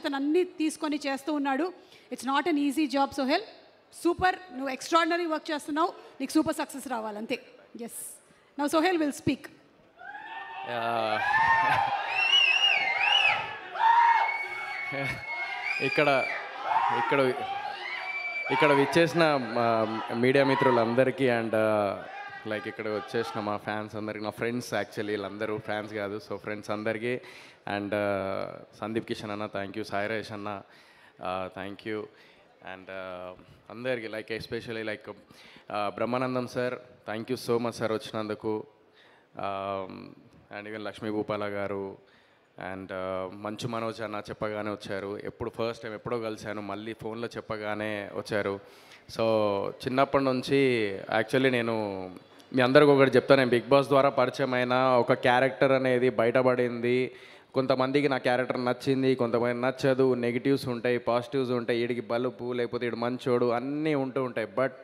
నుంచి అన్నీ తీసుకొని చేస్తూ ఉన్నాడు it's not an easy job Sohel super నువ్వు ఎక్స్ట్రాడినరీ వర్క్ చేస్తున్నావు నీకు సూపర్ సక్సెస్ రావాలంతే ఎస్ నా సోహెల్ విల్ స్పీక్ ఇక్కడ ఇక్కడ ఇక్కడ విచ్చేసిన మీడియా uh, మిత్రులందరికీ అండ్ లైక్ ఇక్కడ వచ్చేసిన మా ఫ్యాన్స్ అందరికి నా ఫ్రెండ్స్ యాక్చువల్లీ వీళ్ళందరూ ఫ్యాన్స్ కాదు సో ఫ్రెండ్స్ అందరికీ అండ్ సందీప్ కిషన్ అన్న థ్యాంక్ యూ సాయిరేష్ అన్న థ్యాంక్ యూ అండ్ అందరికీ like especially like Brahmanandam sir thank you so much sir వచ్చినందుకు అండ్ ఈవెన్ లక్ష్మీ భూపాల గారు అండ్ మంచు మనోజ్ అన్న చెప్పగానే వచ్చారు ఎప్పుడు ఫస్ట్ టైం ఎప్పుడో కలిశాను మళ్ళీ ఫోన్లో చెప్పగానే వచ్చారు సో చిన్నప్పటి నుంచి యాక్చువల్లీ నేను మీ అందరికి ఒకటి చెప్తాను నేను బిగ్ బాస్ ద్వారా పరిచయం అయిన ఒక క్యారెక్టర్ అనేది బయటపడింది కొంతమందికి నా క్యారెక్టర్ నచ్చింది కొంతమంది నచ్చదు నెగిటివ్స్ ఉంటాయి పాజిటివ్స్ ఉంటాయి వీడికి బలుపు లేకపోతే వీడు మంచోడు అన్నీ ఉంటూ ఉంటాయి బట్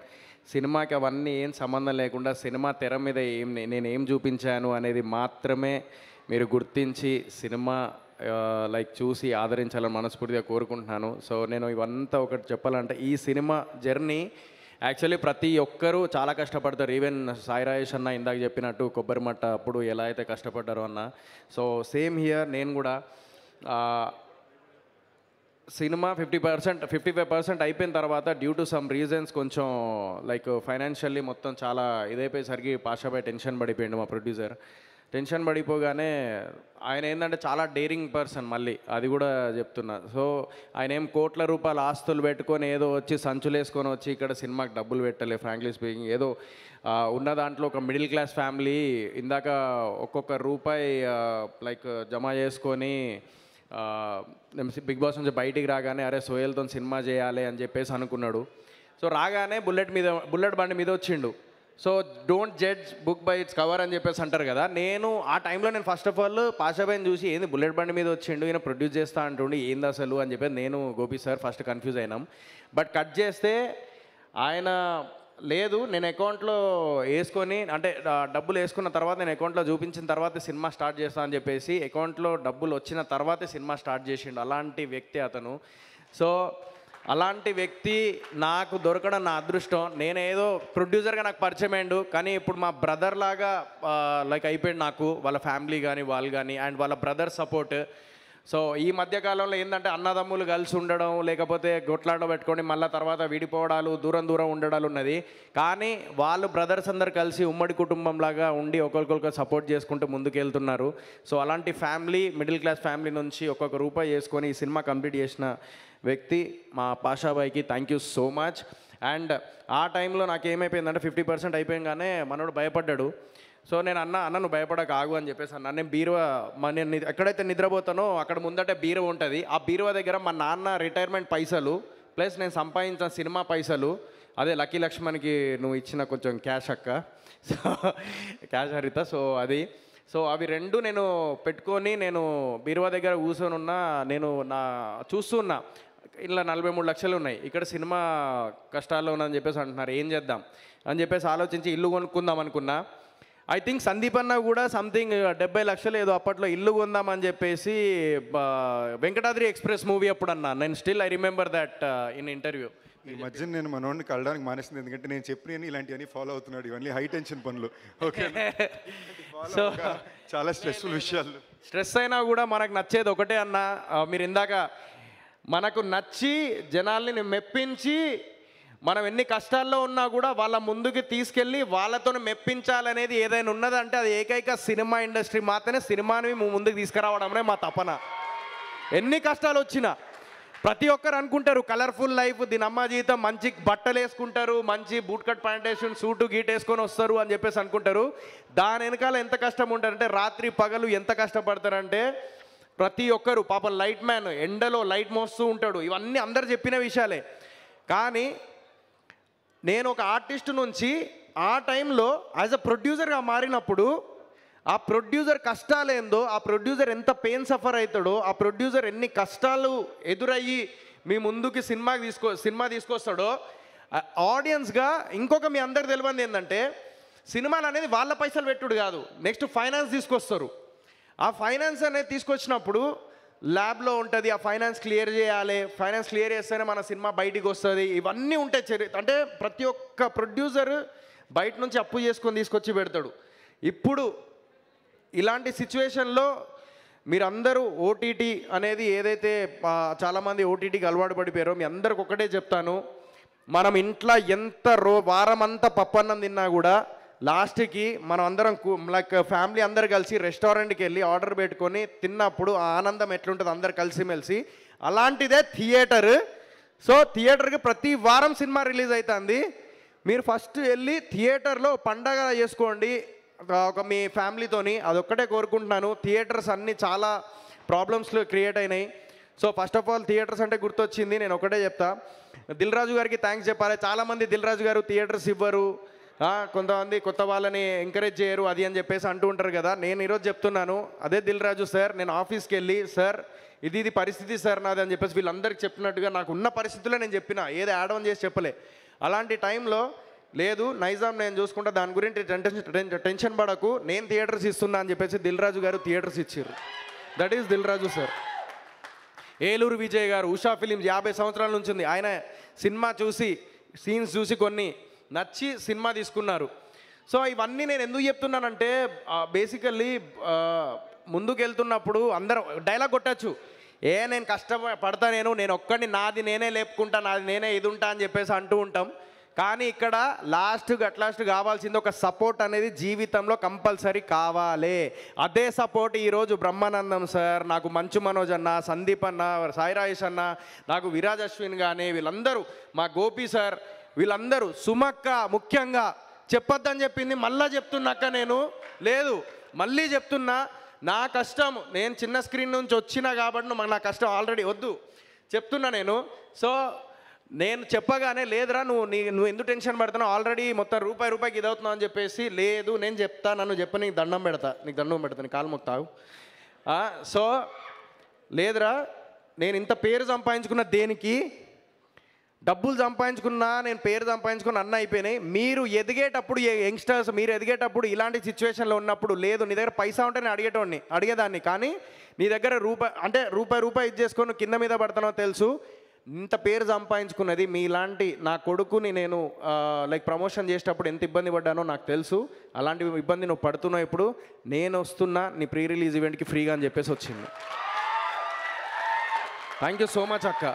సినిమాకి అవన్నీ ఏం సంబంధం లేకుండా సినిమా తెర మీద ఏం నేను ఏం చూపించాను అనేది మాత్రమే మీరు గుర్తించి సినిమా లైక్ చూసి ఆదరించాలని మనస్ఫూర్తిగా కోరుకుంటున్నాను సో నేను ఇవంతా ఒకటి చెప్పాలంటే ఈ సినిమా జర్నీ యాక్చువల్లీ ప్రతి ఒక్కరూ చాలా కష్టపడతారు ఈవెన్ సాయి రాజేష్ అన్న ఇందాక చెప్పినట్టు కొబ్బరి మట్ట అప్పుడు ఎలా అయితే కష్టపడ్డారో అన్న సో సేమ్ హియర్ నేను కూడా cinema fifty percent fifty five percent అయిపోయిన తర్వాత డ్యూ టు సమ్ రీజన్స్ కొంచెం లైక్ ఫైనాన్షియల్లీ మొత్తం చాలా ఇదైపోయేసరికి పాషాపై టెన్షన్ పడిపోయింది మా ప్రొడ్యూసర్ టెన్షన్ పడిపోగానే ఆయన ఏంటంటే చాలా డేరింగ్ పర్సన్ మళ్ళీ అది కూడా చెప్తున్నా సో ఆయన ఏం కోట్ల రూపాయలు ఆస్తులు పెట్టుకొని ఏదో వచ్చి సంచులు వేసుకొని వచ్చి ఇక్కడ సినిమాకి డబ్బులు పెట్టలే ఫ్రాంక్లీ స్పీకింగ్ ఏదో ఉన్న దాంట్లో ఒక మిడిల్ క్లాస్ ఫ్యామిలీ ఇందాక ఒక్కొక్క రూపాయి లైక్ జమ చేసుకొని బిగ్ బాస్ నుంచి బయటికి రాగానే అరే సోయల్తో సినిమా చేయాలి అని చెప్పేసి అనుకున్నాడు సో రాగానే బుల్లెట్ మీద బుల్లెట్ బండి మీద వచ్చిండు so don't judge book by its cover అని చెప్పేసి అంటారు కదా నేను ఆ టైంలో నేను ఫస్ట్ ఆఫ్ ఆల్ పాషాబాయిని చూసి ఏంది బుల్లెట్ బండి మీద వచ్చిండు ఈయన ప్రొడ్యూస్ చేస్తా అంటుండి ఏంది అసలు అని చెప్పేసి నేను గోపి సార్ ఫస్ట్ కన్ఫ్యూజ్ అయినాం బట్ కట్ చేస్తే ఆయన లేదు నేను అకౌంట్లో వేసుకొని అంటే డబ్బులు వేసుకున్న తర్వాత నేను అకౌంట్లో చూపించిన తర్వాత సినిమా స్టార్ట్ చేస్తాను అని చెప్పేసి అకౌంట్లో డబ్బులు వచ్చిన తర్వాతే సినిమా స్టార్ట్ చేసిండు అలాంటి వ్యక్తి అతను సో అలాంటి వ్యక్తి నాకు దొరకడం నా అదృష్టం నేనేదో ప్రొడ్యూసర్గా నాకు పరిచయం అయ్యాడు కానీ ఇప్పుడు మా బ్రదర్ లాగా లైక్ అయిపోయాడు నాకు వాళ్ళ ఫ్యామిలీ కానీ వాళ్ళు కానీ అండ్ వాళ్ళ బ్రదర్ సపోర్ట్ సో ఈ మధ్యకాలంలో ఏంటంటే అన్నదమ్ములు కలిసి ఉండడం లేకపోతే గొట్లాడ పెట్టుకొని మళ్ళీ తర్వాత విడిపోవడాలు దూరం దూరం ఉండడాలు ఉన్నది కానీ వాళ్ళు బ్రదర్స్ అందరు కలిసి ఉమ్మడి కుటుంబంలాగా ఉండి ఒకరికొకరు సపోర్ట్ చేసుకుంటూ ముందుకెళ్తున్నారు సో అలాంటి ఫ్యామిలీ మిడిల్ క్లాస్ ఫ్యామిలీ నుంచి ఒక్కొక్క రూపాయి చేసుకొని ఈ సినిమా కంప్లీట్ చేసిన వ్యక్తి మా పాషాబాయికి thank you so much and ఆ టైంలో నాకు ఏమైపోయిందంటే ఫిఫ్టీ పర్సెంట్ అయిపోయింగానే మనోడు భయపడ్డాడు సో నేను అన్న అన్న నువ్వు భయపడక ఆగు అని చెప్పేసి అన్న నేను బీరువా మా నేను ఎక్కడైతే నిద్రపోతానో అక్కడ ముందటే బీరువా ఉంటుంది ఆ బీరువా దగ్గర మా నాన్న రిటైర్మెంట్ పైసలు ప్లస్ నేను సంపాదించిన సినిమా పైసలు అదే లక్కీ లక్ష్మణ్కి నువ్వు ఇచ్చిన కొంచెం క్యాష్ అక్క సో క్యాష్ హరిత సో అది సో అవి రెండు నేను పెట్టుకొని నేను బీరువా దగ్గర కూర్చొని ఉన్నా నేను నా చూస్తున్నా ఇలా నలభై మూడు లక్షలు ఉన్నాయి ఇక్కడ సినిమా కష్టాల్లో ఉన్నదని చెప్పేసి అంటున్నారు ఏం చేద్దాం అని చెప్పేసి ఆలోచించి ఇల్లు కొనుక్కుందాం అనుకున్నా ఐ థింక్ సందీప్ అన్న కూడా సంథింగ్ uh, డెబ్బై లక్షలు ఏదో అప్పట్లో ఇల్లు కొందామని చెప్పేసి వెంకటాద్రి ఎక్స్ప్రెస్ మూవీ అప్పుడు అన్నా నేను still I remember that in interview ఈ మధ్య నేను మనోడిని కలడానికి మానేసింది ఎందుకంటే నేను చెప్పిన ఇలాంటివన్నీ ఫాలో అవుతున్నాడు ఇవన్నీ హై టెన్షన్ పనులు ఓకే సో చాలా స్ట్రెస్ఫుల్ విషయాలు స్ట్రెస్ అయినా కూడా మనకు నచ్చేది ఒకటే అన్న మీరు ఇందాక మనకు నచ్చి జనాల్ని మెప్పించి మనం ఎన్ని కష్టాల్లో ఉన్నా కూడా వాళ్ళ ముందుకి తీసుకెళ్ళి వాళ్ళతో మెప్పించాలనేది ఏదైనా ఉన్నదంటే అది ఏకైక సినిమా ఇండస్ట్రీ మాత్రమే సినిమాని ముందుకు తీసుకురావడమే మా తపన ఎన్ని కష్టాలు వచ్చినా ప్రతి ఒక్కరు అనుకుంటారు కలర్ఫుల్ లైఫ్ దీని అమ్మ జీవితం మంచి బట్టలు వేసుకుంటారు మంచి బూట్ కట్ ప్యాంటేషన్ సూటు గీట్ వేసుకొని వస్తారు అని చెప్పేసి అనుకుంటారు దాని వెనకాల ఎంత కష్టం ఉంటారంటే రాత్రి పగలు ఎంత కష్టపడతారంటే ప్రతి ఒక్కరు పాప లైట్ మ్యాన్ ఎండలో లైట్ మోస్తూ ఉంటాడు ఇవన్నీ అందరు చెప్పిన విషయాలే కానీ నేను ఒక ఆర్టిస్ట్ నుంచి ఆ టైంలో యాజ్ అ ప్రొడ్యూసర్గా మారినప్పుడు ఆ ప్రొడ్యూసర్ కష్టాలేందో ఆ ప్రొడ్యూసర్ ఎంత పెయిన్ సఫర్ అవుతాడో ఆ ప్రొడ్యూసర్ ఎన్ని కష్టాలు ఎదురయ్యి మీ ముందుకి సినిమాకి తీసుకో సినిమా తీసుకొస్తాడో ఆడియన్స్గా ఇంకొక మీ అందరికి తెలియంది ఏంటంటే సినిమాలు అనేది వాళ్ళ పైసలు పెట్టుడు కాదు నెక్స్ట్ ఫైనాన్స్ తీసుకొస్తారు ఆ ఫైనాన్స్ అనేది తీసుకొచ్చినప్పుడు ల్యాబ్లో ఉంటుంది ఆ ఫైనాన్స్ క్లియర్ చేయాలి ఫైనాన్స్ క్లియర్ చేస్తేనే మన సినిమా బయటికి వస్తుంది ఇవన్నీ ఉంటాయి చర్య అంటే ప్రతి ఒక్క ప్రొడ్యూసర్ బయట నుంచి అప్పు చేసుకొని తీసుకొచ్చి పెడతాడు ఇప్పుడు ఇలాంటి సిచ్యువేషన్లో మీరందరూ ఓటీటీ అనేది ఏదైతే చాలామంది ఓటీటీకి అలవాటు పడిపోయారో మీ అందరికి ఒకటే చెప్తాను మనం ఇంట్లో ఎంత రో వారం అంతా పప్పన్నం తిన్నా కూడా లాస్ట్కి మనం అందరం లైక్ ఫ్యామిలీ అందరు కలిసి రెస్టారెంట్కి వెళ్ళి ఆర్డర్ పెట్టుకొని తిన్నప్పుడు ఆ ఆనందం ఎట్లుంటుంది అందరు కలిసిమెలిసి అలాంటిదే థియేటర్ సో థియేటర్కి ప్రతి వారం సినిమా రిలీజ్ అవుతుంది మీరు ఫస్ట్ వెళ్ళి థియేటర్లో పండగ చేసుకోండి ఒక మీ ఫ్యామిలీతోని అదొక్కటే కోరుకుంటున్నాను థియేటర్స్ అన్నీ చాలా ప్రాబ్లమ్స్లో క్రియేట్ అయినాయి so first of all theatres అంటే గుర్తొచ్చింది నేను ఒకటే చెప్తా దిల్ రాజు గారికి థ్యాంక్స్ చెప్పాలి చాలామంది దిల్ రాజు గారు థియేటర్స్ ఇవ్వరు కొంతమంది కొత్త వాళ్ళని ఎంకరేజ్ చేయరు అది అని చెప్పేసి అంటూ ఉంటారు కదా నేను ఈరోజు చెప్తున్నాను అదే దిల్ రాజు సార్ నేను ఆఫీస్కి వెళ్ళి సార్ ఇది ఇది పరిస్థితి సార్ నాది అని చెప్పేసి వీళ్ళందరికీ చెప్పినట్టుగా నాకు ఉన్న పరిస్థితులే నేను చెప్పిన ఏది యాడ్ ఆన్ చేసి చెప్పలే అలాంటి టైంలో లేదు నైజాం నేను చూసుకుంటా దాని గురించి టెన్షన్ టెన్షన్ పడకు నేను థియేటర్స్ ఇస్తున్నా అని చెప్పేసి దిల్రాజు గారు థియేటర్స్ ఇచ్చారు that is Dil Raju sir Eluru Vijay గారు ఉషా ఫిలిమ్స్ యాభై సంవత్సరాల నుంచి ఉంది ఆయన సినిమా చూసి సీన్స్ చూసి కొన్ని నచ్చి సినిమా తీసుకున్నారు సో ఇవన్నీ నేను ఎందుకు చెప్తున్నానంటే బేసికల్లీ ముందుకు వెళ్తున్నప్పుడు అందరూ డైలాగ్ కొట్టచ్చు ఏ నేను కష్టపడతా నేను నేను ఒక్కడిని నాది నేనే లేపుకుంటా నాది నేనే ఇది ఉంటా అని చెప్పేసి అంటూ ఉంటాం కానీ ఇక్కడ లాస్ట్ అట్లాస్ట్ కావాల్సింది ఒక సపోర్ట్ అనేది జీవితంలో కంపల్సరీ కావాలి అదే సపోర్ట్ ఈరోజు బ్రహ్మానందం సార్ నాకు మంచు మనోజ్ అన్న సందీప్ అన్న సాయిరాజేష్ అన్న నాకు విరాజ్ అశ్విన్ కానీ వీళ్ళందరూ మా గోపి సార్ వీళ్ళందరూ సుమక్క ముఖ్యంగా చెప్పొద్దని చెప్పింది మళ్ళా చెప్తున్నాక నేను లేదు మళ్ళీ చెప్తున్నా నా కష్టం నేను చిన్న స్క్రీన్ నుంచి వచ్చిన కాబట్టి మాకు నా కష్టం ఆల్రెడీ వద్దు చెప్తున్నా నేను సో నేను చెప్పగానే లేదురా నువ్వు నీ నువ్వు ఎందుకు టెన్షన్ పడుతున్నావు ఆల్రెడీ మొత్తం రూపాయి రూపాయికి ఇదవుతున్నావు అని చెప్పేసి లేదు నేను చెప్తా నన్ను చెప్ప నీకు దండం పెడతా నీకు దండం పెడతా నీ కాలు మొత్తావు సో లేదురా నేను ఇంత పేరు సంపాదించుకున్న దేనికి డబ్బులు సంపాదించుకున్నా నేను పేరు సంపాదించుకున్న అన్న అయిపోయినాయి మీరు ఎదిగేటప్పుడు యంగ్స్టర్స్ మీరు ఎదిగేటప్పుడు ఇలాంటి సిచ్యువేషన్లో ఉన్నప్పుడు లేదు నీ దగ్గర పైసా ఉంటే నేను అడిగేటోడిని అడిగేదాన్ని కానీ నీ దగ్గర రూపాయి అంటే రూపాయి రూపాయి ఇది చేసుకొని కింద మీద పడతానో తెలుసు ఇంత పేరు సంపాదించుకున్నది మీలాంటి నా కొడుకుని నేను లైక్ ప్రమోషన్ చేసేటప్పుడు ఎంత ఇబ్బంది పడ్డానో నాకు తెలుసు అలాంటి ఇబ్బంది నువ్వు పడుతున్నావు ఇప్పుడు నేను వస్తున్నా నీ ప్రీ రిలీజ్ ఈవెంట్కి ఫ్రీగా అని చెప్పేసి వచ్చింది థ్యాంక్ యూ సో మచ్ అక్క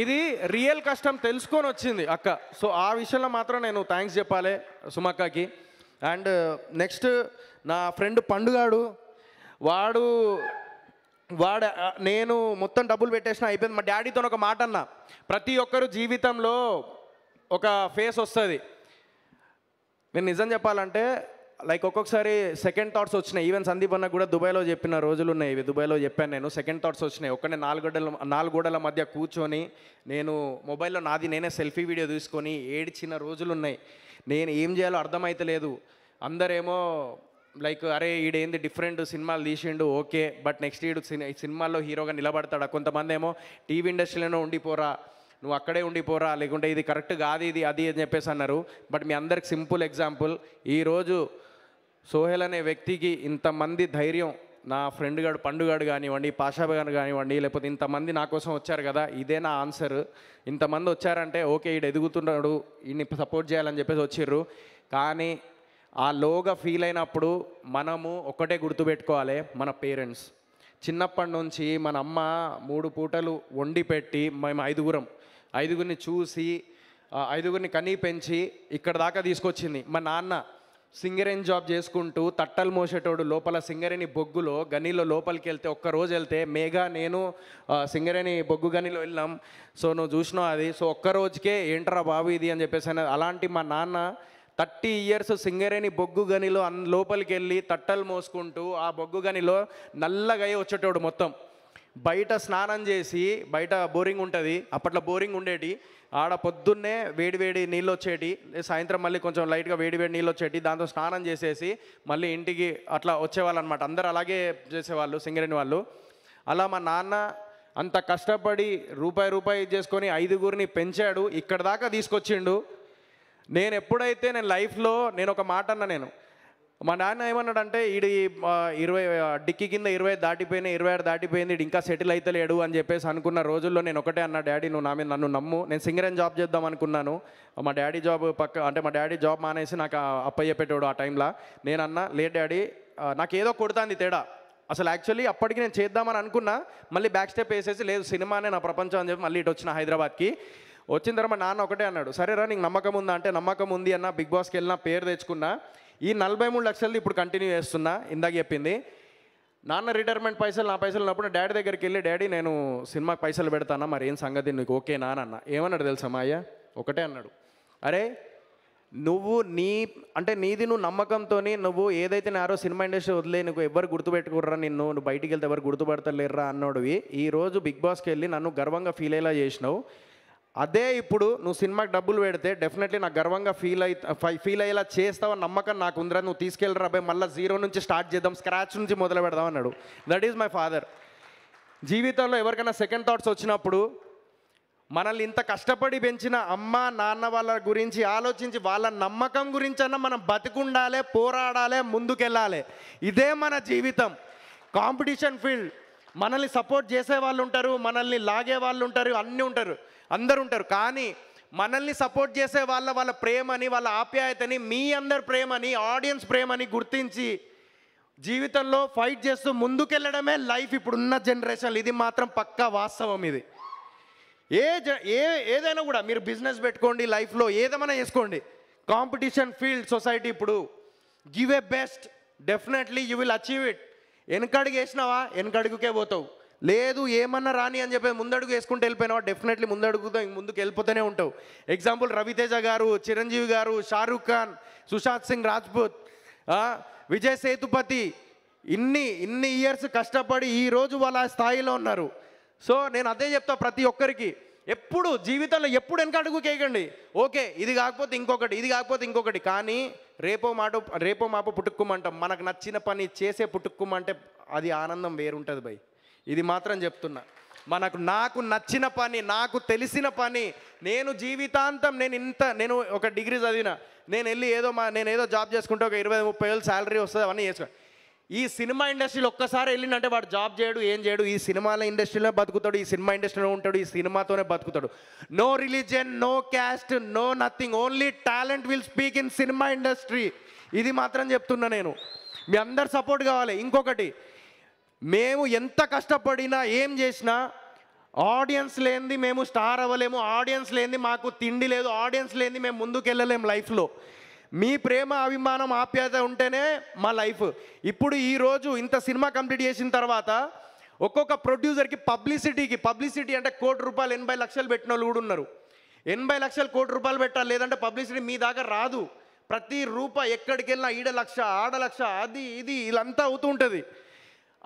ఇది రియల్ కష్టం తెలుసుకొని వచ్చింది అక్క సో ఆ విషయంలో మాత్రం నేను థ్యాంక్స్ చెప్పాలి సుమక్కకి అండ్ నెక్స్ట్ uh, నా ఫ్రెండ్ పండుగాడు వాడు వాడు నేను మొత్తం డబ్బులు పెట్టేసిన అయిపోయింది మా డాడీతో ఒక మాట అన్నా ప్రతి ఒక్కరు జీవితంలో ఒక ఫేస్ వస్తుంది నేను నిజం చెప్పాలంటే లైక్ ఒక్కొక్కసారి సెకండ్ థాట్స్ వచ్చినాయి ఈవెన్ సందీప్ అన్న కూడా దుబాయ్లో చెప్పిన రోజులు ఉన్నాయి ఇవి దుబాయ్లో చెప్పాను నేను సెకండ్ థాట్స్ వచ్చినాయి ఒక్కనే నాలుగు నాలుగోడల మధ్య కూర్చొని నేను మొబైల్లో నాది నేనే సెల్ఫీ వీడియో తీసుకొని ఏడ్చిన రోజులు ఉన్నాయి నేను ఏం చేయాలో అర్థమైతలేదు అందరేమో లైక్ అరే ఈడేంది డిఫరెంట్ సినిమాలు తీసిండు ఓకే బట్ నెక్స్ట్ ఈడు సినిమాల్లో హీరోగా నిలబడతాడా కొంతమంది ఏమో టీవీ ఇండస్ట్రీలోనే ఉండిపోరా నువ్వు అక్కడే ఉండిపోరా లేకుంటే ఇది కరెక్ట్ కాదు ఇది అది అని చెప్పేసి అన్నారు బట్ మీ అందరికి సింపుల్ ఎగ్జాంపుల్ ఈరోజు సోహెల్ అనే వ్యక్తికి ఇంతమంది ధైర్యం నా ఫ్రెండ్ గారు పండుగాడు కానివ్వండి పాషాబ గారు కానివ్వండి లేకపోతే ఇంతమంది నా కోసం వచ్చారు కదా ఇదే నా ఆన్సర్ ఇంతమంది వచ్చారంటే ఓకే ఈడు ఎదుగుతున్నాడు ఈయన్ని సపోర్ట్ చేయాలని చెప్పేసి వచ్చిర్రు కానీ ఆ లోగా ఫీల్ అయినప్పుడు మనము ఒకటే గుర్తుపెట్టుకోవాలి మన పేరెంట్స్ చిన్నప్పటి నుంచి మన అమ్మ మూడు పూటలు వండి పెట్టి మేము ఐదుగురం ఐదుగురిని చూసి ఐదుగురిని కనీ పెంచి ఇక్కడ దాకా తీసుకొచ్చింది మా నాన్న సింగరేణి జాబ్ చేసుకుంటూ తట్టలు మోసేటోడు లోపల సింగరేణి బొగ్గులో గనిలో లోపలికి వెళ్తే ఒక్కరోజు వెళ్తే మేఘా నేను సింగరేణి బొగ్గు గనిలో వెళ్ళాం సో నువ్వు చూసినావు అది సో ఒక్కరోజుకే ఏంట్రా బాబు ఇది అని చెప్పేసి అలాంటి మా నాన్న థర్టీ ఇయర్స్ సింగరేణి బొగ్గు గనిలో అన్ లోపలికి వెళ్ళి తట్టలు మోసుకుంటూ ఆ బొగ్గు గనిలో నల్లగా వచ్చేటోడు మొత్తం బయట స్నానం చేసి బయట బోరింగ్ ఉంటుంది అప్పట్లో బోరింగ్ ఉండేటి ఆడ పొద్దున్నే వేడివేడి నీళ్ళు వచ్చేటి సాయంత్రం మళ్ళీ కొంచెం లైట్గా వేడివేడి నీళ్ళు వచ్చేటి దాంతో స్నానం చేసేసి మళ్ళీ ఇంటికి అట్లా వచ్చేవాళ్ళు అనమాట అందరు అలాగే చేసేవాళ్ళు సింగరేణి వాళ్ళు అలా మా నాన్న అంత కష్టపడి రూపాయి రూపాయి చేసుకొని ఐదుగురిని పెంచాడు ఇక్కడ దాకా తీసుకొచ్చిండు నేను ఎప్పుడైతే నేను లైఫ్లో నేను ఒక మాట అన్న నేను మా నాన్న ఏమన్నాడంటే ఈడు ఇరవై డిక్కీ కింద ఇరవై దాటిపోయినా ఇరవై ఆరు దాటిపోయింది ఇది ఇంకా సెటిల్ అవుతలేడు అని చెప్పేసి అనుకున్న రోజుల్లో నేను ఒకటే అన్న డాడీ నువ్వు నా మీద నన్ను నమ్ము నేను సింగర్ అండ్ జాబ్ చేద్దాం అనుకున్నాను మా డాడీ జాబ్ పక్క అంటే మా డాడీ జాబ్ మానేసి నాకు పెట్టాడు ఆ టైంలో నేను అన్న లే డాడీ నాకు ఏదో కొడుతుంది తేడా అసలు యాక్చువల్లీ అప్పటికి నేను చేద్దామని అనుకున్నా మళ్ళీ బ్యాక్ స్టెప్ వేసేసి లేదు సినిమానే నా ప్రపంచం అని చెప్పి మళ్ళీ ఇటు వచ్చిన హైదరాబాద్కి వచ్చిన తర్వాత నాన్న ఒకటే అన్నాడు సరేరా నీకు నమ్మకం ఉందా అంటే నమ్మకం ఉంది అన్న బిగ్ బాస్కి వెళ్ళిన పేరు తెచ్చుకున్నా ఈ నలభై మూడు లక్షలు ఇప్పుడు కంటిన్యూ చేస్తున్నా ఇందాక చెప్పింది నాన్న రిటైర్మెంట్ పైసలు నా పైసలు ఉన్నప్పుడు డాడీ దగ్గరికి వెళ్ళి డాడీ నేను సినిమాకి పైసలు పెడతానా మరి ఏం సంగతి నీకు ఓకే నానన్న ఏమన్నాడు తెలుసా మా ఒకటే అన్నాడు అరే నువ్వు నీ అంటే నీది నువ్వు నమ్మకంతో నువ్వు ఏదైతే నారో సినిమా ఇండస్ట్రీ వదిలే నువ్వు ఎవరు గుర్తుపెట్టుకుర్రా నిన్ను నువ్వు బయటికి వెళ్తే ఎవరు గుర్తుపడతలేర్రా అన్నాడు ఈరోజు బిగ్ బాస్కి వెళ్ళి నన్ను గర్వంగా ఫీల్ అయ్యేలా చేసినావు అదే ఇప్పుడు నువ్వు సినిమాకి డబ్బులు పెడితే డెఫినెట్లీ నాకు గర్వంగా ఫీల్ అయి ఫీల్ అయ్యేలా చేస్తావని నమ్మకం నాకు ఉందిరా నువ్వు తీసుకెళ్ళరా అబ్బాయి మళ్ళీ జీరో నుంచి స్టార్ట్ చేద్దాం స్క్రాచ్ నుంచి మొదలు పెడదాం అన్నాడు దట్ ఈజ్ మై ఫాదర్ జీవితంలో ఎవరికైనా సెకండ్ థాట్స్ వచ్చినప్పుడు మనల్ని ఇంత కష్టపడి పెంచిన అమ్మ నాన్న వాళ్ళ గురించి ఆలోచించి వాళ్ళ నమ్మకం గురించి అన్న మనం బతికుండాలి పోరాడాలి ముందుకెళ్ళాలి ఇదే మన జీవితం కాంపిటీషన్ ఫీల్డ్ మనల్ని సపోర్ట్ చేసే వాళ్ళు ఉంటారు మనల్ని లాగే వాళ్ళు ఉంటారు అన్నీ ఉంటారు అందరు ఉంటారు కానీ మనల్ని సపోర్ట్ చేసే వాళ్ళ వాళ్ళ ప్రేమని వాళ్ళ ఆప్యాయతని మీ అందరి ప్రేమని ఆడియన్స్ ప్రేమని గుర్తించి జీవితంలో ఫైట్ చేస్తూ ముందుకెళ్ళడమే లైఫ్ ఇప్పుడున్న జనరేషన్ ఇది మాత్రం పక్కా వాస్తవం ఇది ఏ జ ఏ ఏదైనా కూడా మీరు బిజినెస్ పెట్టుకోండి లైఫ్లో ఏదేమైనా చేసుకోండి కాంపిటీషన్ ఫీల్డ్ సొసైటీ ఇప్పుడు give a best definitely you will achieve it వెనకడుగు వేసినావా వెనకడుగుకే పోతావు లేదు ఏమన్నా రాని అని చెప్పి ముందడుగు వేసుకుంటూ వెళ్ళిపోయినావు డెఫినెట్లీ ముందడుగుతో ముందుకు వెళ్ళిపోతూనే ఉంటావు ఎగ్జాంపుల్ రవితేజ గారు చిరంజీవి గారు షారూఖ్ ఖాన్ సుశాంత్ సింగ్ రాజ్పూత్ విజయ్ సేతుపతి ఇన్ని ఇన్ని ఇయర్స్ కష్టపడి ఈరోజు వాళ్ళ స్థాయిలో ఉన్నారు సో నేను అదే చెప్తా ప్రతి ఒక్కరికి ఎప్పుడు జీవితంలో ఎప్పుడు వెనక అడుగు కేయకండి ఓకే ఇది కాకపోతే ఇంకొకటి ఇది కాకపోతే ఇంకొకటి కానీ రేపో మాట రేపో మాప పుట్టుక్కుమంటాం మనకు నచ్చిన పని చేసే పుట్టుక్కుమంటే అది ఆనందం వేరుంటుంది భయ్ ఇది మాత్రం చెప్తున్నా మనకు నాకు నచ్చిన పని నాకు తెలిసిన పని నేను జీవితాంతం నేను ఇంత నేను ఒక డిగ్రీ చదివిన నేను వెళ్ళి ఏదో మా నేను ఏదో జాబ్ చేసుకుంటే ఒక ఇరవై ముప్పై వేలు శాలరీ వస్తుంది అవన్నీ చేసుకో ఈ సినిమా ఇండస్ట్రీలో ఒక్కసారి వెళ్ళిందంటే వాడు జాబ్ చేయడు ఏం చేయడు ఈ సినిమాల ఇండస్ట్రీలో బతుకుతాడు ఈ సినిమా ఇండస్ట్రీలో ఉంటాడు ఈ సినిమాతోనే బతుకుతాడు no religion no caste no nothing only talent will speak in cinema industry ఇది మాత్రం చెప్తున్నా నేను మీ అందరు సపోర్ట్ కావాలి ఇంకొకటి మేము ఎంత కష్టపడినా ఏం చేసినా ఆడియన్స్ లేనిది మేము స్టార్ అవ్వలేము ఆడియన్స్ లేనిది మాకు తిండి లేదు ఆడియన్స్ లేనిది మేము ముందుకు వెళ్ళలేము లైఫ్లో మీ ప్రేమ అభిమానం ఆప్యాయత ఉంటేనే మా లైఫ్ ఇప్పుడు ఈరోజు ఇంత సినిమా కంప్లీట్ చేసిన తర్వాత ఒక్కొక్క ప్రొడ్యూసర్కి పబ్లిసిటీకి పబ్లిసిటీ అంటే కోటి రూపాయలు ఎనభై లక్షలు పెట్టిన వాళ్ళు కూడా ఉన్నారు ఎనభై లక్షలు కోటి రూపాయలు పెట్టాలి లేదంటే పబ్లిసిటీ మీ దాకా రాదు ప్రతి రూపాయి ఎక్కడికి వెళ్ళినా ఈడ లక్ష ఆడ లక్ష అది ఇది ఇదంతా అవుతూ ఉంటుంది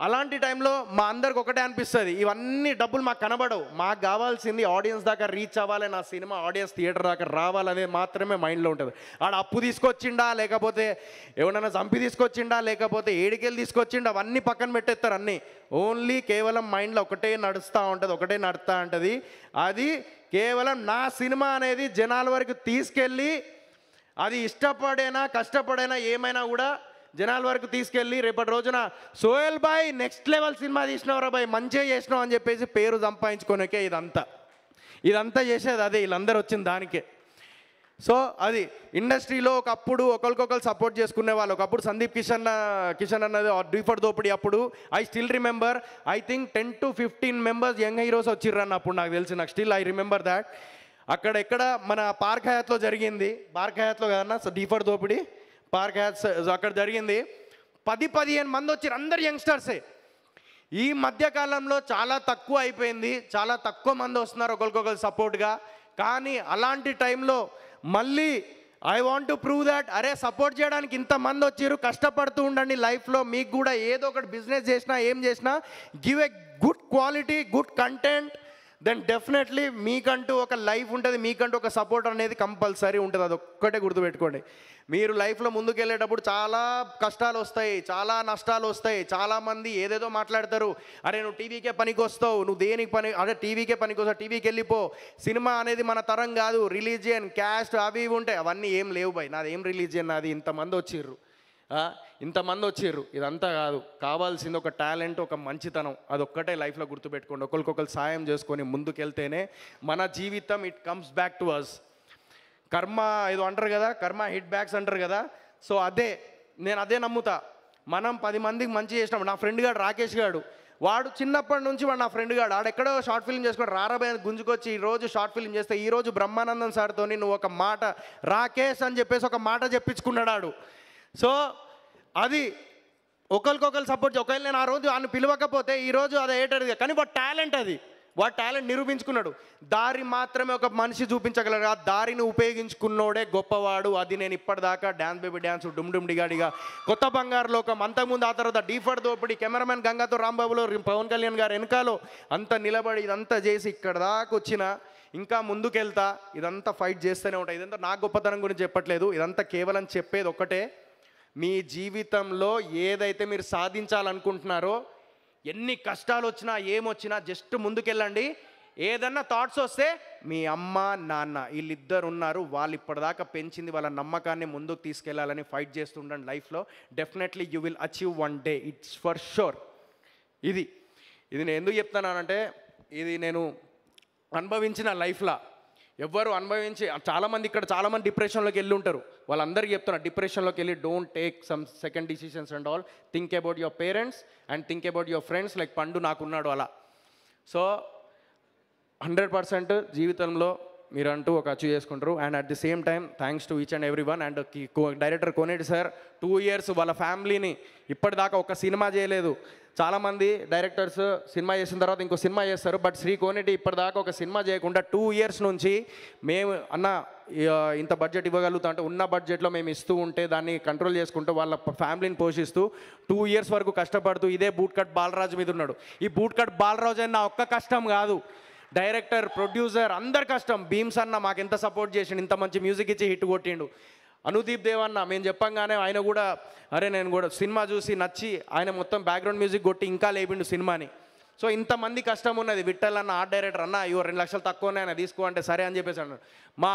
అలాంటి టైంలో మా అందరికి ఒకటే అనిపిస్తుంది ఇవన్నీ డబ్బులు మాకు కనబడవు మాకు కావాల్సింది ఆడియన్స్ దాకా రీచ్ అవ్వాలి నా సినిమా ఆడియన్స్ థియేటర్ దాకా రావాలనేది మాత్రమే మైండ్లో ఉంటుంది ఆడ అప్పు తీసుకొచ్చిండా లేకపోతే ఎవరైనా చంపి తీసుకొచ్చిండా లేకపోతే ఏడికెళ్ళి తీసుకొచ్చిండా అవన్నీ పక్కన పెట్టేస్తారు అన్నీ ఓన్లీ కేవలం మైండ్లో ఒకటే నడుస్తూ ఉంటుంది ఒకటే నడుస్తూ ఉంటుంది అది కేవలం నా సినిమా అనేది జనాల వరకు తీసుకెళ్ళి అది ఇష్టపడైనా కష్టపడైనా ఏమైనా కూడా జనాల వరకు తీసుకెళ్ళి రేపటి రోజున Sohel boy next level cinema తీసినవరా బాయ్ మంచిగా చేసినావు అని చెప్పేసి పేరు సంపాదించుకోనికే ఇదంతా ఇదంతా చేసేది అదే వీళ్ళందరూ వచ్చింది దానికే సో అది ఇండస్ట్రీలో ఒకప్పుడు ఒకరికొకరు సపోర్ట్ చేసుకునే వాళ్ళు ఒకప్పుడు సందీప్ కిషన్ కిషన్ అన్నది డీఫర్ దోపిడి అప్పుడు I still remember I think ten to fifteen members young heroes వచ్చిర్రన్న అప్పుడు నాకు తెలిసి నాకు స్టిల్ ఐ రిమెంబర్ దాట్ అక్కడ ఎక్కడ మన పార్క్ హయాత్లో జరిగింది పార్క్ హయాత్లో కదన్నా డీఫర్ దోపిడి పార్క్ హ్యాట్స్ అక్కడ జరిగింది పది పదిహేను మంది వచ్చారు అందరు యంగ్స్టర్సే ఈ మధ్యకాలంలో చాలా తక్కువ అయిపోయింది చాలా తక్కువ మంది వస్తున్నారు ఒకరికొకరు సపోర్ట్గా కానీ అలాంటి టైంలో మళ్ళీ I want to prove that అరే సపోర్ట్ చేయడానికి ఇంతమంది వచ్చారు కష్టపడుతూ ఉండండి లైఫ్లో మీకు కూడా ఏదో ఒకటి బిజినెస్ చేసినా ఏం చేసినా give a good quality good content then definitely మీకంటూ ఒక లైఫ్ ఉంటుంది మీకంటూ ఒక సపోర్ట్ అనేది కంపల్సరీ ఉంటుంది అది ఒక్కటే గుర్తుపెట్టుకోండి మీరు లైఫ్లో ముందుకు వెళ్ళేటప్పుడు చాలా కష్టాలు వస్తాయి చాలా నష్టాలు వస్తాయి చాలామంది ఏదేదో మాట్లాడతారు అరే నువ్వు టీవీకే పనికి వస్తావు నువ్వు దేనికి పని అరే టీవీకే పనికి వస్తావు టీవీకి వెళ్ళిపో సినిమా అనేది మన తరం కాదు రిలీజియన్ క్యాస్ట్ అవి ఇవి ఉంటాయి అవన్నీ ఏం లేవు భయ్ నాది ఏం రిలీజియన్ నాది ఇంతమంది వచ్చిర్రు ఇంతమంది వచ్చారు ఇదంతా కాదు కావాల్సింది ఒక టాలెంట్ ఒక మంచితనం అదొక్కటే లైఫ్లో గుర్తుపెట్టుకోండి ఒకరికొకరు సాయం చేసుకొని ముందుకెళ్తేనే మన జీవితం it comes back to us karma ఏదో అంటారు కదా కర్మ హిట్ బ్యాక్స్ అంటారు కదా సో అదే నేను అదే నమ్ముతా మనం పది మందికి మంచి చేసినాం నా ఫ్రెండ్ గాడు రాకేష్ గాడు వాడు చిన్నప్పటి నుంచి వాడు నా ఫ్రెండ్ గాడు ఆడెక్కడో షార్ట్ ఫిల్మ్ చేసుకొని రారాబాయ్ గుంజుకొచ్చి ఈ రోజు షార్ట్ ఫిల్మ్ చేస్తే ఈ రోజు బ్రహ్మానందం సార్తో నువ్వు ఒక మాట రాకేష్ అని చెప్పేసి ఒక మాట చెప్పించుకున్నాడు ఆడు సో అది ఒకరికొకరు సపోర్ట్ ఒకవేళ నేను ఆ రోజు ఆయన పిలవకపోతే ఈరోజు అది ఏటది కానీ వాడు టాలెంట్ అది వాడు టాలెంట్ నిరూపించుకున్నాడు దారి మాత్రమే ఒక మనిషి చూపించగలరు ఆ దారిని ఉపయోగించుకున్నోడే గొప్పవాడు అది నేను ఇప్పటిదాకా డ్యాన్స్ బేబీ డ్యాన్స్ డుమ్ డుమ్ డిగాడిగా కొత్త బంగారు లోకం అంతకుముందు ఆ తర్వాత డీఫర్ దోపిడి కెమెరామెన్ గంగాతో రాంబాబులో పవన్ కళ్యాణ్ గారు వెనకాలో అంత నిలబడి ఇదంతా చేసి ఇక్కడ దాకా వచ్చిన ఇంకా ముందుకెళ్తా ఇదంతా ఫైట్ చేస్తూనే ఉంటాయి ఇదంతా నా గొప్పతనం గురించి చెప్పట్లేదు ఇదంతా కేవలం చెప్పేది ఒక్కటే మీ జీవితంలో ఏదైతే మీరు సాధించాలనుకుంటున్నారో ఎన్ని కష్టాలు వచ్చినా ఏమొచ్చినా జస్ట్ ముందుకెళ్ళండి ఏదన్నా థాట్స్ వస్తే మీ అమ్మ నాన్న వీళ్ళిద్దరు ఉన్నారు వాళ్ళు ఇప్పటిదాకా పెంచింది వాళ్ళ నమ్మకాన్ని ముందుకు తీసుకెళ్లాలని ఫైట్ చేస్తుండండి లైఫ్లో definitely you will achieve one day it's for sure ఇది ఇది నేను ఎందుకు చెప్తున్నానంటే ఇది నేను అనుభవించిన లైఫ్లో ఎవ్వరు అనుభవించి చాలామంది ఇక్కడ చాలామంది డిప్రెషన్లోకి వెళ్ళి ఉంటారు వాళ్ళందరికీ చెప్తున్నారు డిప్రెషన్లోకి వెళ్ళి don't take some second decisions and all think about your parents and think about your friends like Pandu నాకున్నాడు అలా సో హండ్రెడ్ పర్సెంట్ జీవితంలో మీరు అంటూ ఒక అచీవ్ చేసుకుంటారు and at the same time thanks to each and every one and director Koneti sir two years వాళ్ళ ఫ్యామిలీని ఇప్పటిదాకా ఒక సినిమా చేయలేదు చాలామంది డైరెక్టర్స్ సినిమా చేసిన తర్వాత ఇంకో సినిమా చేస్తారు బట్ శ్రీ కోనేటి ఇప్పటిదాకా ఒక సినిమా చేయకుండా టూ ఇయర్స్ నుంచి మేము అన్న ఇంత బడ్జెట్ ఇవ్వగలుగుతా అంటే ఉన్న బడ్జెట్లో మేము ఇస్తూ ఉంటే దాన్ని కంట్రోల్ చేసుకుంటూ వాళ్ళ ఫ్యామిలీని పోషిస్తూ టూ ఇయర్స్ వరకు కష్టపడుతూ ఇదే బూట్కట్ బాలరాజు మీద ఉన్నాడు ఈ బూట్కట్ బాలరాజు అని నా ఒక్క కష్టం కాదు డైరెక్టర్ ప్రొడ్యూసర్ అందరు కష్టం భీమ్స్ అన్న మాకు ఎంత సపోర్ట్ చేసిండు ఇంత మంచి మ్యూజిక్ ఇచ్చి హిట్ కొట్టిండు అనుదీప్ దేవ్ అన్న మేము చెప్పంగానే ఆయన కూడా అరే నేను కూడా సినిమా చూసి నచ్చి ఆయన మొత్తం బ్యాక్గ్రౌండ్ మ్యూజిక్ కొట్టి ఇంకా లేపిండు సినిమాని సో ఇంతమంది కష్టం ఉన్నది విట్టల్ అన్న ఆర్ట్ డైరెక్టర్ అన్న ఇవ్వ రెండు లక్షలు తక్కువనే ఆయన తీసుకో అంటే సరే అని చెప్పేసి అన్నాడు మా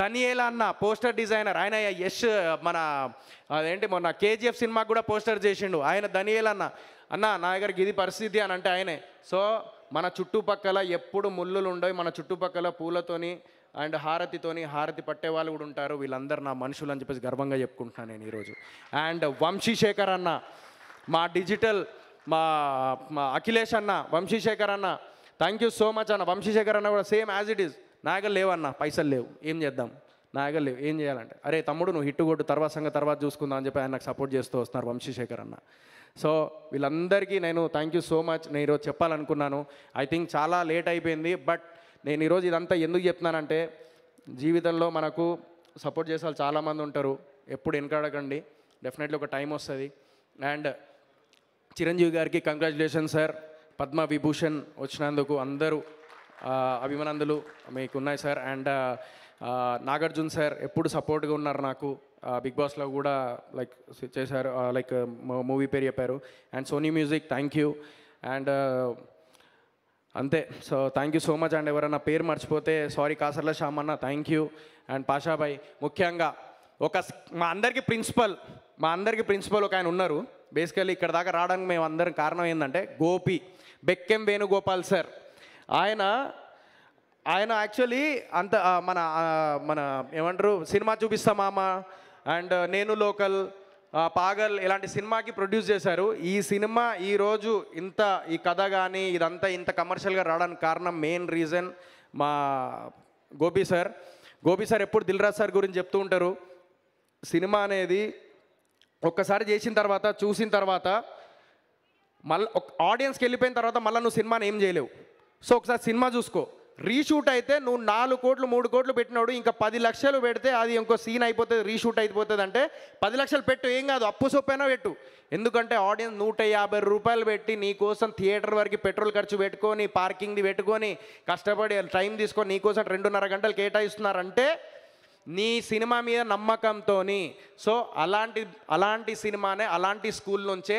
దనియేల అన్న పోస్టర్ డిజైనర్ ఆయన యష్ మన అదేంటి మొన్న కేజీఎఫ్ సినిమాకి కూడా పోస్టర్ చేసిండు ఆయన దనియేల అన్న అన్న నా దగ్గరికి ఇది పరిస్థితి అని అంటే ఆయనే సో మన చుట్టుపక్కల ఎప్పుడు ముళ్ళులు ఉండవు మన చుట్టుపక్కల పూలతోని అండ్ హారతితోని హారతి పట్టే వాళ్ళు కూడా ఉంటారు వీళ్ళందరూ నా మనుషులు అని చెప్పేసి గర్వంగా చెప్పుకుంటున్నాను నేను ఈరోజు అండ్ వంశీశేఖర్ అన్న మా డిజిటల్ మా మా అఖిలేష్ అన్న వంశీశేఖర్ అన్న థ్యాంక్ యూ సో మచ్ అన్న వంశీశేఖర్ అన్న కూడా సేమ్ యాజ్ ఇట్ ఈస్ నాయకలు లేవు లేవన్న పైసలు లేవు ఏం చేద్దాం నాయకలు లేవు ఏం చేయాలంటే అరే తమ్ముడు నువ్వు హిట్టు కొట్టు తర్వాత సంగ తర్వాత చూసుకుందాం అని చెప్పి ఆయన నాకు సపోర్ట్ చేస్తూ వస్తున్నారు వంశీశేఖర్ అన్న సో వీళ్ళందరికీ నేను థ్యాంక్ యూ సో మచ్ నేను ఈరోజు చెప్పాలనుకున్నాను ఐ థింక్ చాలా లేట్ అయిపోయింది బట్ నేను ఈరోజు ఇదంతా ఎందుకు చెప్తున్నానంటే జీవితంలో మనకు సపోర్ట్ చేసే వాళ్ళు చాలామంది ఉంటారు ఎప్పుడు వెనకడకండి డెఫినెట్లీ ఒక టైం వస్తుంది అండ్ చిరంజీవి గారికి కంగ్రాచులేషన్ సార్ పద్మ విభూషణ్ వచ్చినందుకు అందరూ అభిమానందులు మీకు ఉన్నాయి సార్ అండ్ నాగార్జున్ సార్ ఎప్పుడు సపోర్ట్గా ఉన్నారు నాకు బిగ్ బాస్లో కూడా లైక్ చేశారు లైక్ మూవీ పేరు చెప్పారు and Sony music thank you and అంతే so thank you so much and ఎవరైనా పేరు మర్చిపోతే సారీ కాసర్ల శ్యామ్ అన్న థ్యాంక్ యూ అండ్ పాషాభాయ్ ముఖ్యంగా ఒక మా అందరికీ ప్రిన్సిపల్ మా అందరికీ ప్రిన్సిపల్ ఒక ఆయన ఉన్నారు బేసికల్లీ ఇక్కడ దాకా రావడానికి మేము అందరం కారణం ఏంటంటే గోపి బెక్కెం వేణుగోపాల్ సార్ ఆయన ఆయన యాక్చువల్లీ అంత మన మన ఏమంటారు సినిమా చూపిస్తామా అండ్ uh, నేను లోకల్ uh, పాగల్ ఇలాంటి సినిమాకి ప్రొడ్యూస్ చేశారు ఈ సినిమా ఈరోజు ఇంత ఈ కథ కానీ ఇదంతా ఇంత కమర్షియల్గా రావడానికి కారణం మెయిన్ రీజన్ మా గోపి సార్ గోపి సార్ ఎప్పుడు దిల్రాజ్ సార్ గురించి చెప్తూ ఉంటారు సినిమా అనేది ఒక్కసారి చేసిన తర్వాత చూసిన తర్వాత మళ్ళీ ఆడియన్స్కి వెళ్ళిపోయిన తర్వాత మళ్ళీ నువ్వు సినిమాని ఏం చేయలేవు సో ఒకసారి సినిమా చూసుకో రీషూట్ అయితే నువ్వు నాలుగు కోట్లు మూడు కోట్లు పెట్టినాడు ఇంకా పది లక్షలు పెడితే అది ఇంకో సీన్ అయిపోతుంది రీషూట్ అయిపోతుంది అంటే పది లక్షలు పెట్టు ఏం కాదు అప్పు సొప్పైనా పెట్టు ఎందుకంటే ఆడియన్స్ నూట యాభై రూపాయలు పెట్టి నీ కోసం థియేటర్ వరకు పెట్రోల్ ఖర్చు పెట్టుకొని పార్కింగ్ది పెట్టుకొని కష్టపడి టైం తీసుకొని నీకోసం రెండున్నర గంటలు కేటాయిస్తున్నారంటే నీ సినిమా మీద నమ్మకంతో సో అలాంటి అలాంటి సినిమానే అలాంటి స్కూల్ నుంచే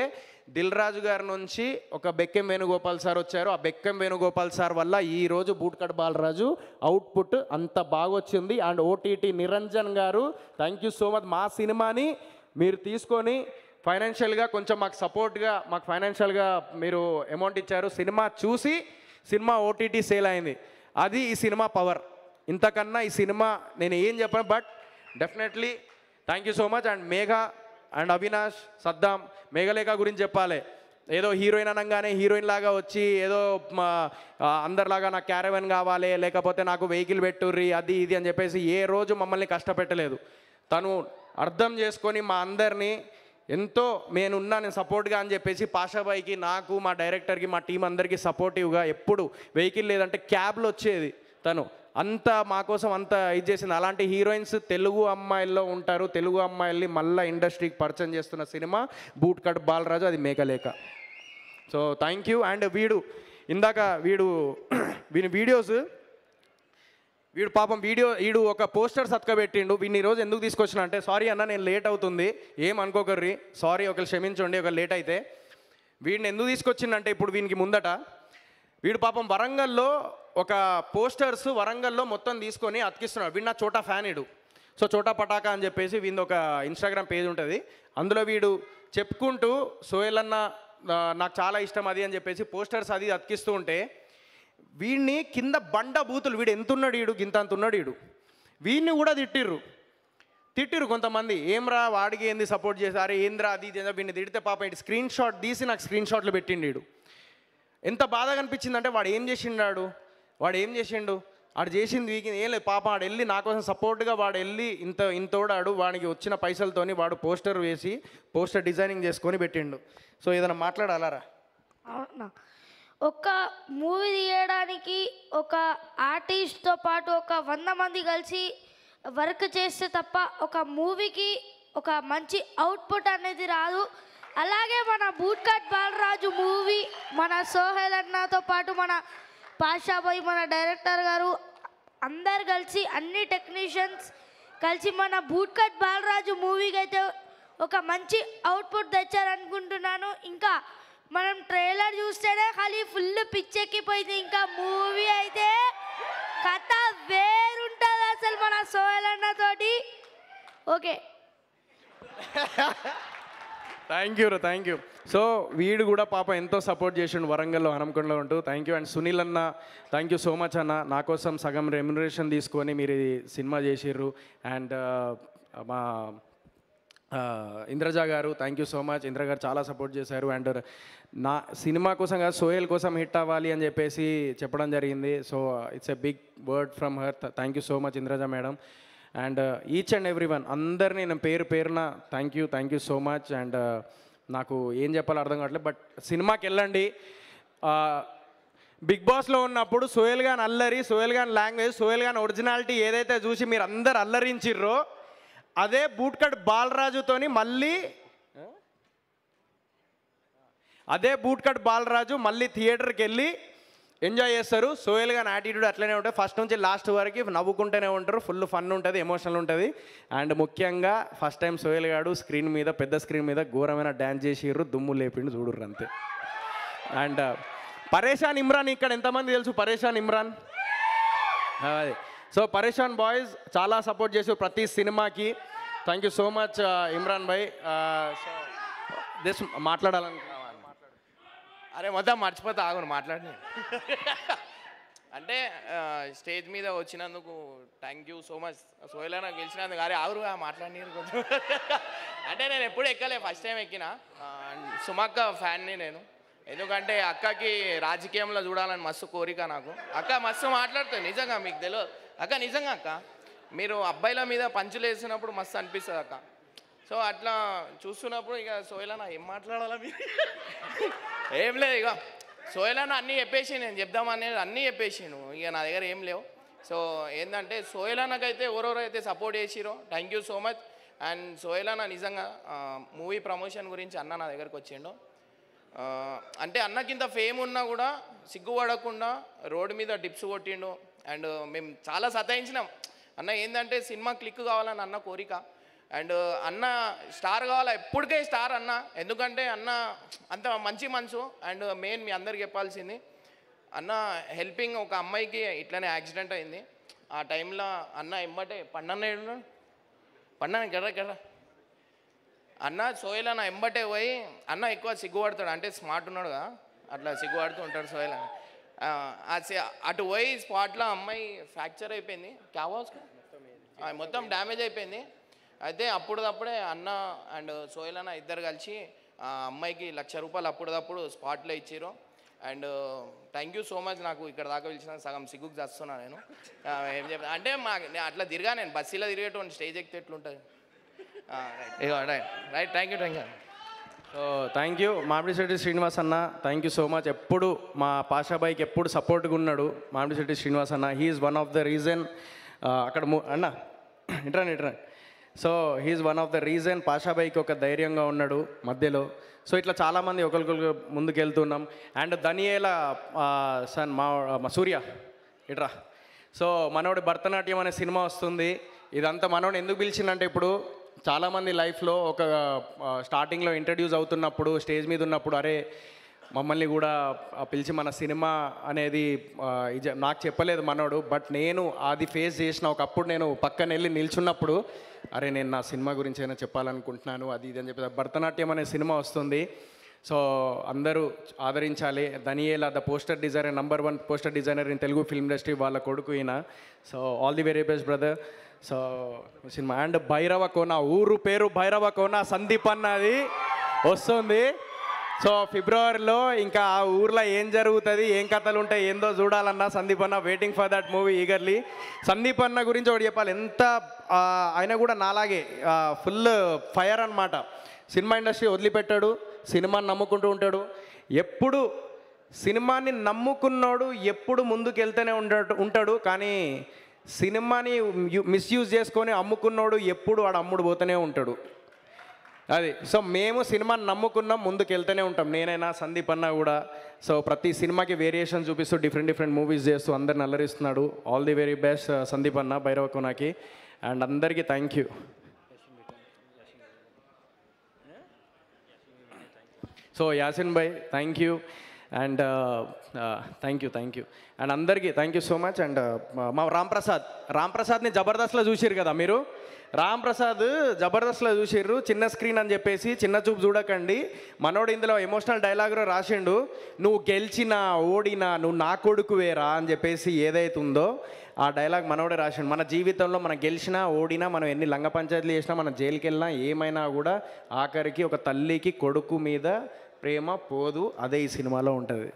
దిల్ రాజు గారి నుంచి ఒక బెక్కెం వేణుగోపాల్ సార్ వచ్చారు ఆ బెక్కెం వేణుగోపాల్ సార్ వల్ల ఈరోజు బూట్కట్ బాలరాజు అవుట్పుట్ అంత బాగా వచ్చింది అండ్ ఓటీటీ నిరంజన్ గారు థ్యాంక్ యూ సో మచ్ మా సినిమాని మీరు తీసుకొని ఫైనాన్షియల్గా కొంచెం మాకు సపోర్ట్గా మాకు ఫైనాన్షియల్గా మీరు అమౌంట్ ఇచ్చారు సినిమా చూసి సినిమా ఓటీటీ సేల్ అయింది అది ఈ సినిమా పవర్ ఇంతకన్నా ఈ సినిమా నేను ఏం చెప్పాను but definitely thank you so much and Megha and Avinash Saddam Meghalekha గురించి చెప్పాలి ఏదో హీరోయిన్ అనగానే హీరోయిన్ లాగా వచ్చి ఏదో అందరిలాగా నాకు క్యారవెన్ కావాలి లేకపోతే నాకు వెహికల్ పెట్టుర్రి అది ఇది అని చెప్పేసి ఏ రోజు మమ్మల్ని కష్టపెట్టలేదు తను అర్థం చేసుకొని మా అందరినీ ఎంతో నేనున్నా నేను సపోర్ట్గా అని చెప్పేసి పాషాబాయికి నాకు మా డైరెక్టర్కి మా టీం అందరికీ సపోర్టివ్గా ఎప్పుడు వెహికల్ లేదంటే క్యాబ్లు వచ్చేది తను అంత మా కోసం అంత ఇది చేసింది అలాంటి హీరోయిన్స్ తెలుగు అమ్మాయిల్లో ఉంటారు తెలుగు అమ్మాయిల్ని మళ్ళీ ఇండస్ట్రీకి పరిచయం చేస్తున్న సినిమా బూట్ కట్ బాలరాజు అది మేకలేక సో థ్యాంక్ యూ అండ్ వీడు ఇందాక వీడు వీని వీడియోస్ వీడు పాపం వీడియో వీడు ఒక పోస్టర్ సత్కబెట్టిండు వీడిని ఈరోజు ఎందుకు తీసుకొచ్చిన అంటే సారీ అన్న నేను లేట్ అవుతుంది ఏం అనుకోకర్రీ సారీ ఒకరు క్షమించండి ఒక లేట్ అయితే వీడిని ఎందుకు తీసుకొచ్చిందంటే ఇప్పుడు వీనికి ముందట వీడు పాపం వరంగల్లో ఒక పోస్టర్స్ వరంగల్లో మొత్తం తీసుకొని అతికిస్తున్నాడు వీడు నా చోటా ఫ్యాన్ ఇడు సో చోటా పటాకా అని చెప్పేసి వీంది ఒక ఇన్స్టాగ్రామ్ పేజ్ ఉంటుంది అందులో వీడు చెప్పుకుంటూ సోయల్ అన్న నాకు చాలా ఇష్టం అది అని చెప్పేసి పోస్టర్స్ అది అతికిస్తూ ఉంటే వీడిని కింద బండ బూతులు వీడు ఎంతున్నాడు వీడు గింత అంతున్నాడు వీడు వీడిని కూడా తిట్టిర్రు తిట్టిరు కొంతమంది ఏమ్రా వాడికి ఏంది సపోర్ట్ చేశారు ఏంద్రా అది వీడిని తిడితే పాప ఇటు స్క్రీన్ షాట్ తీసి నాకు స్క్రీన్ షాట్లు పెట్టిండు వీడు ఎంత బాధగా అంటే వాడు ఏం చేసిండాడు వాడు ఏం చేసిండు వాడు చేసింది వీకింది ఏం లేదు పాప వాడు వెళ్ళి నా కోసం సపోర్ట్గా వాడు వెళ్ళి ఇంత ఇంతోడాడు వాడికి వచ్చిన పైసలతోని వాడు పోస్టర్ వేసి పోస్టర్ డిజైనింగ్ చేసుకొని పెట్టిండు సో ఏదైనా మాట్లాడాలరా అవునా ఒక మూవీ తీయడానికి ఒక ఆర్టిస్ట్తో పాటు ఒక వంద మంది కలిసి వర్క్ చేస్తే తప్ప ఒక మూవీకి ఒక మంచి అవుట్పుట్ అనేది రాదు అలాగే మన బూట్కట్ బాలరాజు మూవీ మన సోహెల్ అన్నతో పాటు మన పాషాబాయ్ మన డైరెక్టర్ గారు అందరు కలిసి అన్ని టెక్నీషియన్స్ కలిసి మన బూట్కట్ బాలరాజు మూవీకి అయితే ఒక మంచి అవుట్పుట్ తెచ్చారనుకుంటున్నాను ఇంకా మనం ట్రైలర్ చూస్తేనే ఖాళీ ఫుల్ పిచ్చెక్కిపోయింది ఇంకా మూవీ అయితే కథ వేరుంటుంది అసలు మన సోహెల్ అన్నతోటి okay thank you thank you so వీడు కూడా పాప ఎంతో సపోర్ట్ చేసిండు వరంగల్లో హనంకొండలో ఉంటూ థ్యాంక్ యూ అండ్ సునీల్ అన్న థ్యాంక్ యూ సో మచ్ అన్న నా కోసం సగం రెమ్యునరేషన్ తీసుకొని మీరు సినిమా చేసిర్రు అండ్ uh, మా uh, ఇంద్రజా గారు thank you so much Indra గారు చాలా సపోర్ట్ చేశారు అండ్ uh, నా సినిమా కోసం కాదు సోహెల్ కోసం హిట్ అవ్వాలి అని చెప్పేసి చెప్పడం జరిగింది so it's a big word from her thank you so much Indraja madam and each and every one అందరినీ నేను పేరు పేరున thank you thank you so much and నాకు ఏం చెప్పాలో అర్థం కావట్లేదు బట్ సినిమాకి వెళ్ళండి బిగ్ బాస్లో ఉన్నప్పుడు సోయల్ గాన్ అల్లరి సోయల్ గాన్ లాంగ్వేజ్ సోయల్ గాన్ ఒరిజినాలిటీ ఏదైతే చూసి మీరు అందరు అల్లరించిర్రో అదే బూట్కట్ బాలరాజుతో మళ్ళీ అదే బూట్కట్ బాలరాజు మళ్ళీ థియేటర్కి వెళ్ళి ఎంజాయ్ చేస్తారు సోయల్ కానీ యాటిట్యూడ్ అట్లనే ఉంటుంది ఫస్ట్ నుంచి లాస్ట్ వరకు నవ్వుకుంటూనే ఉంటారు ఫుల్ ఫన్ ఉంటుంది ఎమోషనల్ ఉంటుంది అండ్ ముఖ్యంగా ఫస్ట్ టైం సోయల్ గాడు స్క్రీన్ మీద పెద్ద స్క్రీన్ మీద ఘోరమైన డ్యాన్స్ చేసిర్రు దుమ్ము లేపిండు చూడుర్రు అంతే అండ్ uh, పరేషాన్ ఇమ్రాన్ ఇక్కడ ఎంతమంది తెలుసు పరేషాన్ ఇమ్రాన్ అదే సో పరేషాన్ బాయ్స్ చాలా సపోర్ట్ చేసి ప్రతి సినిమాకి thank you so much Imran భాయ్ దిస్ uh, మాట్లాడాలనుకుంటున్నాను అరే మొత్తం మర్చిపోతా ఆగును మాట్లాడి అంటే స్టేజ్ మీద వచ్చినందుకు థ్యాంక్ యూ సో మచ్ సోయల నాకు గెలిచినందుకు అరే ఆగురు మాట్లాడినారు కొంచెం అంటే నేను ఎప్పుడు ఎక్కలే ఫస్ట్ టైం ఎక్కిన సుమక్క ఫ్యాన్ని నేను ఎందుకంటే అక్కకి రాజకీయంలో చూడాలని మస్తు కోరిక నాకు అక్క మస్తు మాట్లాడుతుంది నిజంగా మీకు తెలియదు అక్క నిజంగా అక్క మీరు అబ్బాయిల మీద పంచులు వేసినప్పుడు మస్తు అనిపిస్తుంది అక్క సో అట్లా చూస్తున్నప్పుడు ఇక సోయలన్న ఏం మాట్లాడాలా మీరు ఏం లేదు ఇక సోయలన్న అన్నీ చెప్పేసి నేను చెప్దామనేది అన్నీ చెప్పేసి ఇక నా దగ్గర ఏం లేవు సో ఏంటంటే సోయలన్నకైతే అయితే సపోర్ట్ చేసిరో thank you so much and సోయలన్న నిజంగా మూవీ ప్రమోషన్ గురించి అన్న నా దగ్గరకు వచ్చిండు అంటే అన్నకింత ఫేమ్ ఉన్నా కూడా సిగ్గుపడకుండా రోడ్డు మీద డిప్స్ కొట్టిండు అండ్ మేము చాలా సతాయించినాం అన్న ఏంటంటే సినిమా క్లిక్ కావాలని అన్న కోరిక అండ్ అన్న స్టార్ కావాలా ఎప్పటికే స్టార్ అన్న ఎందుకంటే అన్న అంత మంచి మనసు అండ్ మెయిన్ మీ అందరికి చెప్పాల్సింది అన్న హెల్పింగ్ ఒక అమ్మాయికి ఇట్లనే యాక్సిడెంట్ అయింది ఆ టైంలో అన్న ఎంబటే పండన్న పండన్న కదా కదా అన్న సోయల్ అన్న ఎంబటే పోయి అన్న ఎక్కువ సిగ్గుపడతాడు అంటే స్మార్ట్ ఉన్నాడు కదా అట్లా సిగ్గుపడుతూ ఉంటాడు సోయల్ అన్న అటు పోయి స్పాట్లో అమ్మాయి ఫ్రాక్చర్ అయిపోయింది క్యావాస్కి మొత్తం డ్యామేజ్ అయిపోయింది అయితే అప్పుడుదప్పుడే అన్న అండ్ సోయల్ అన్న ఇద్దరు కలిసి ఆ అమ్మాయికి లక్ష రూపాయలు అప్పుడుదప్పుడు స్పాట్లో ఇచ్చారు and thank you so much నాకు ఇక్కడ దాకా పిలిచిన సగం సిగ్గుకు చేస్తున్నా నేను ఏం చెప్తా అంటే మా అట్లా తిరిగా నేను బస్సీలో తిరిగేటువంటి స్టేజ్ ఎక్కితే ఎట్లుంటుంది right right thank you thank you so thank you Mamidisetti Srinivas అన్న థ్యాంక్ యూ సో మచ్ ఎప్పుడు మా పాషాబాయికి ఎప్పుడు సపోర్ట్గా ఉన్నాడు మామిడిశెట్టి శ్రీనివాస్ అన్న he is one of the reason అక్కడ అన్న ఇట్రాండి ఇట్రాండి so he one of the reason పాషాబాయికి ఒక ధైర్యంగా ఉన్నాడు మధ్యలో సో ఇట్లా చాలామంది ఒకరికొకరు ముందుకెళ్తున్నాం అండ్ దనియేల సన్ మా సూర్య ఇట్రా సో మనోడి భరతనాట్యం అనే సినిమా వస్తుంది ఇదంతా మనోడు ఎందుకు పిలిచిందంటే ఇప్పుడు చాలామంది లైఫ్లో ఒక స్టార్టింగ్లో ఇంట్రడ్యూస్ అవుతున్నప్పుడు స్టేజ్ మీద ఉన్నప్పుడు అరే మమ్మల్ని కూడా పిలిచి మన సినిమా అనేది నాకు చెప్పలేదు మనోడు బట్ నేను అది ఫేస్ చేసిన ఒకప్పుడు నేను పక్కన వెళ్ళి నిల్చున్నప్పుడు అరే నేను నా సినిమా గురించి అయినా చెప్పాలనుకుంటున్నాను అది ఇది అని చెప్పి భరతనాట్యం అనే సినిమా వస్తుంది సో అందరూ ఆదరించాలి దనియేలా the poster designer number one poster designer in Telugu film industry వాళ్ళ కొడుకు ఈయన so all the very best brother so cinema and Bhairava Kona ఊరు పేరు భైరవ కోన సందీప్ అన్నది వస్తుంది సో ఫిబ్రవరిలో ఇంకా ఆ ఊర్లో ఏం జరుగుతుంది ఏం కథలు ఉంటాయి ఏందో చూడాలన్నా సందీప్ అన్న waiting for that movie eagerly Sandeep అన్న గురించి ఒకటి చెప్పాలి ఎంత ఆయన కూడా నాలాగే ఫుల్ ఫైర్ అనమాట సినిమా ఇండస్ట్రీ వదిలిపెట్టాడు సినిమాని నమ్ముకుంటూ ఉంటాడు ఎప్పుడు సినిమాని నమ్ముకున్నాడు ఎప్పుడు ముందుకెళ్తూనే ఉంటాడు ఉంటాడు కానీ సినిమాని మిస్యూజ్ చేసుకొని అమ్ముకున్నాడు ఎప్పుడు వాడు అమ్ముడు పోతూనే ఉంటాడు అది సో మేము సినిమాని నమ్ముకున్నాం ముందుకు వెళ్తూనే ఉంటాం నేనైనా సందీప్ అన్న కూడా సో ప్రతి సినిమాకి వేరియేషన్ చూపిస్తూ డిఫరెంట్ డిఫరెంట్ మూవీస్ చేస్తూ అందరిని అల్లరిస్తున్నాడు all the very best Sandeep అన్న భైరవ కోనాకి అండ్ అందరికీ thank you so Yasin bhai thank you and thank you thank you and అందరికీ thank you so much and మా రామ్ ప్రసాద్ రామ్ ప్రసాద్ని జబర్దస్త్లో చూసారు కదా మీరు రామ్ ప్రసాద్ జబర్దస్త్లో చూసిర్రు చిన్న స్క్రీన్ అని చెప్పేసి చిన్న చూపు చూడకండి మనోడు ఇందులో ఎమోషనల్ డైలాగ్లో రాసిండు నువ్వు గెలిచినా ఓడినా నువ్వు నా కొడుకువేరా అని చెప్పేసి ఏదైతే ఉందో ఆ డైలాగ్ మనోడే రాసిండు మన జీవితంలో మనం గెలిచినా ఓడినా మనం ఎన్ని లంగ పంచాయతీలు చేసినా మనం జైలుకి వెళ్ళినా ఏమైనా కూడా ఆఖరికి ఒక తల్లికి కొడుకు మీద ప్రేమ పోదు అదే ఈ సినిమాలో ఉంటుంది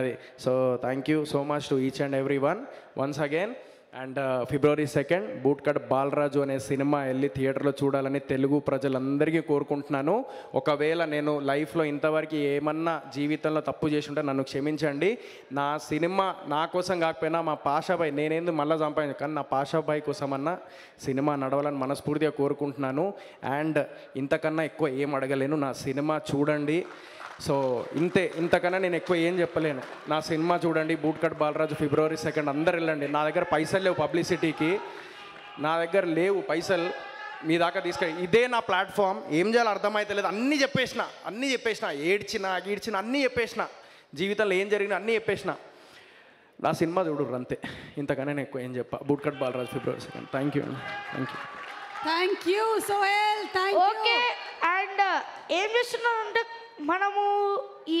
అది so thank you so much to each and every one once again and February second bootcut Balaraju అనే సినిమా వెళ్ళి థియేటర్లో చూడాలని తెలుగు ప్రజలందరికీ కోరుకుంటున్నాను ఒకవేళ నేను లైఫ్లో ఇంతవరకు ఏమన్నా జీవితంలో తప్పు చేసి ఉంటే నన్ను క్షమించండి నా సినిమా నా కోసం కాకపోయినా మా పాషాభాయ్ నేనేందు మళ్ళీ సంపాదించు కానీ నా పాషాభాయ్ కోసం అన్న సినిమా నడవాలని మనస్ఫూర్తిగా కోరుకుంటున్నాను అండ్ ఇంతకన్నా ఎక్కువ ఏం అడగలేను నా సినిమా చూడండి సో ఇంతే ఇంతకన్నా నేను ఎక్కువ ఏం చెప్పలేను నా సినిమా చూడండి బూట్కట్ బాలరాజు ఫిబ్రవరి సెకండ్ అందరు వెళ్ళండి నా దగ్గర పైసలు లేవు పబ్లిసిటీకి నా దగ్గర లేవు పైసలు మీ దాకా తీసుకెళ్ ఇదే నా ప్లాట్ఫామ్ ఏం చేయాలో అర్థమైతలేదు అన్నీ చెప్పేసిన అన్నీ చెప్పేసిన ఏడ్చిన గీడ్చిన అన్నీ చెప్పేసిన జీవితంలో ఏం జరిగినా అన్నీ చెప్పేసిన నా సినిమా చూడు అంతే ఇంతకన్నా నేను ఎక్కువ ఏం చెప్పా bootcut Balaraju February second thank you అండి thank you thank you Sohel thank you okay and ఏం అంటే మనము ఈ